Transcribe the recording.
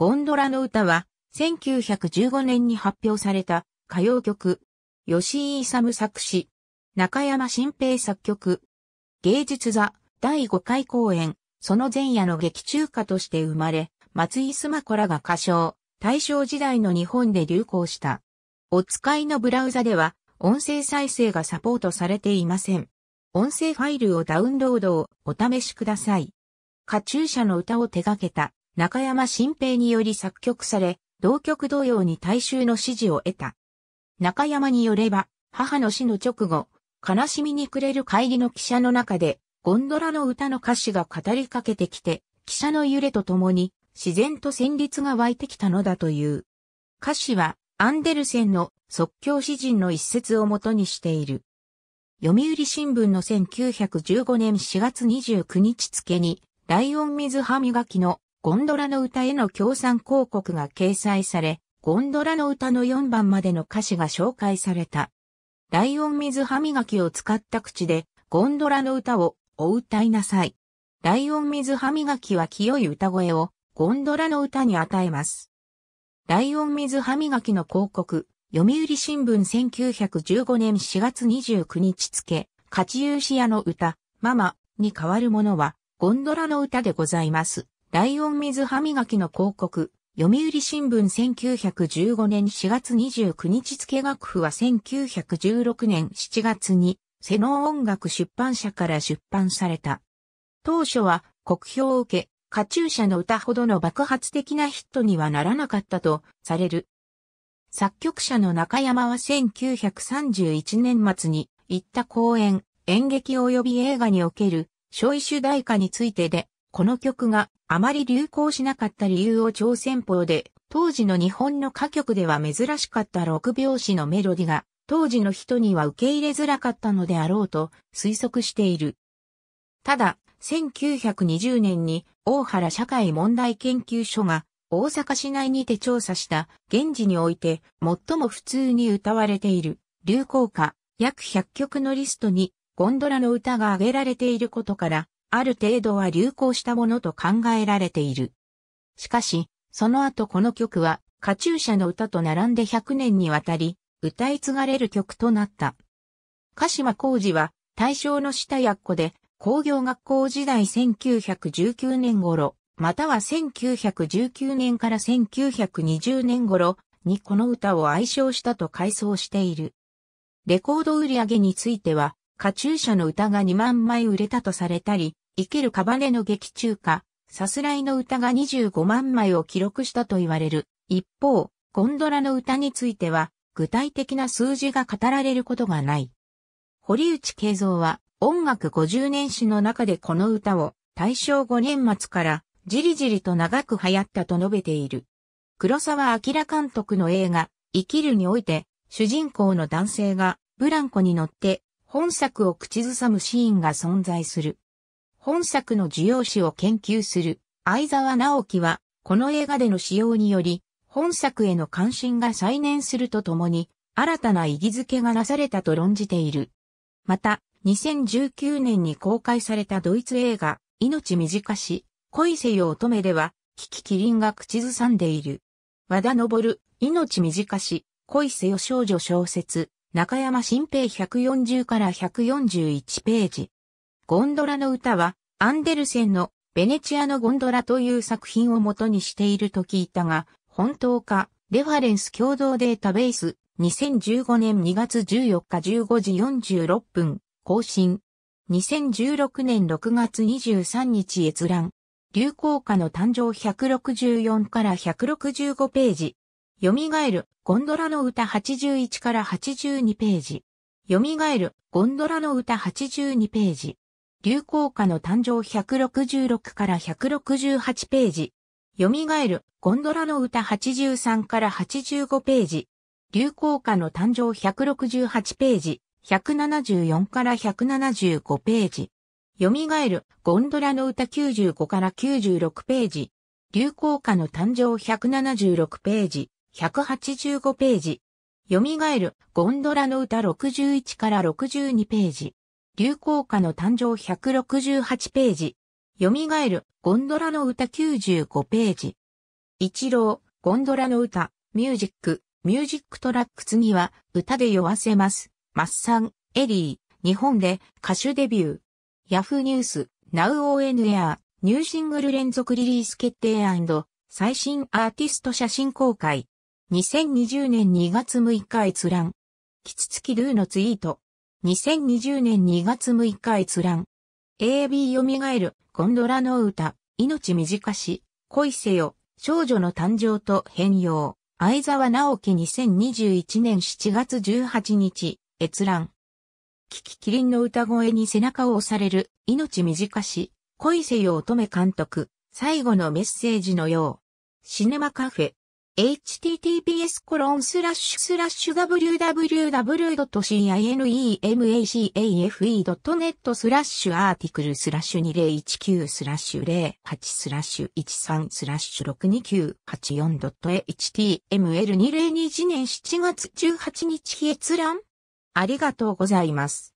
ゴンドラの歌は、1915年に発表された歌謡曲、吉井勇作詞、中山新平作曲、芸術座第5回公演、その前夜の劇中歌として生まれ、松井須磨子らが歌唱、大正時代の日本で流行した。お使いのブラウザでは、音声再生がサポートされていません。音声ファイルをダウンロードをお試しください。カチューシャの歌を手掛けた中山新平により作曲され、同曲同様に大衆の支持を得た。中山によれば、母の死の直後、悲しみに暮れる帰りの汽車の中で、ゴンドラの歌の歌詞が語りかけてきて、汽車の揺れとともに、自然と旋律が湧いてきたのだという。歌詞は、アンデルセンの即興詩人の一節をもとにしている。読売新聞の1915年4月29日付に、ライオン水歯磨きのゴンドラの歌への協賛広告が掲載され、ゴンドラの歌の4番までの歌詞が紹介された。ライオン水歯磨きを使った口で、ゴンドラの歌をお歌いなさい。ライオン水歯磨きは清い歌声をゴンドラの歌に与えます。ライオン水歯磨きの広告、読売新聞1915年4月29日付、勝ち勇士屋の歌、ママに変わるものはゴンドラの歌でございます。ライオン水歯磨きの広告、読売新聞1915年4月29日付楽譜は1916年7月に、ノー音楽出版社から出版された。当初は国評を受け、カチューシャの歌ほどの爆発的なヒットにはならなかったとされる。作曲者の中山は1931年末に行った公演、演劇及び映画における小費主題歌についてでこの曲があまり流行しなかった理由を朝鮮法で、当時の日本の歌曲では珍しかった6拍子のメロディが、当時の人には受け入れづらかったのであろうと推測している。ただ、1920年に大原社会問題研究所が大阪市内にて調査した現時において最も普通に歌われている流行歌約100曲のリストにゴンドラの歌が挙げられていることからある程度は流行したものと考えられている。しかし、その後この曲は、カチューシャの歌と並んで100年にわたり、歌い継がれる曲となった。鹿島浩二は、大正の下やっこで、工業学校時代1919年頃、または1919年から1920年頃にこの歌を愛称したと回想している。レコード売上については、カチューシャの歌が2万枚売れたとされたり、生けるカバネの劇中歌、さすらいの歌が25万枚を記録したと言われる。一方、ゴンドラの歌については、具体的な数字が語られることがない。堀内慶三は、音楽50年史の中でこの歌を、大正5年末から、じりじりと長く流行ったと述べている。黒沢明監督の映画、生きるにおいて、主人公の男性が、ブランコに乗って、本作を口ずさむシーンが存在する。本作の需要史を研究する相沢直樹は、この映画での使用により、本作への関心が再燃するとともに、新たな意義づけがなされたと論じている。また、2019年に公開されたドイツ映画、命短し、恋せよ乙女では、キキキリンが口ずさんでいる。和田昇、命短し、恋せよ少女小説、中山新平140から141ページ。ゴンドラの歌は、アンデルセンのベネチアのゴンドラという作品を元にしていると聞いたが、本当か、レファレンス共同データベース、2015年2月14日15時46分、更新。2016年6月23日閲覧。流行歌の誕生164から165ページ。蘇る、ゴンドラの歌81から82ページ。蘇る、ゴンドラの歌82ページ。流行歌の誕生166から168ページ。蘇る、ゴンドラの歌83から85ページ。流行歌の誕生168ページ。174から175ページ。蘇る、ゴンドラの歌95から96ページ。流行歌の誕生176ページ。185ページ。蘇るゴンドラの歌61から62ページ。流行歌の誕生168ページ。蘇るゴンドラの歌95ページ。一郎、ゴンドラの歌、ミュージック、ミュージックトラック次は歌で酔わせます。マッサン、エリー、日本で歌手デビュー。ヤフーニュース、ナウオーエヌエア、ニューシングル連続リリース決定最新アーティスト写真公開。2020年2月6日閲覧。キツツキルーのツイート。2020年2月6日閲覧。AB 蘇る、ゴンドラの歌、命短し、恋せよ、少女の誕生と変容。相沢直樹2021年7月18日、閲覧。キキキリンの歌声に背中を押される、命短し、恋せよ乙女監督、最後のメッセージのよう。シネマカフェ。https www.cinemacafE.net スラッシュアーティクルスラッシュ2019スラッシュ08スラッシュ13スラッシュ 62984.html2022 年7月18日閲覧ありがとうございます。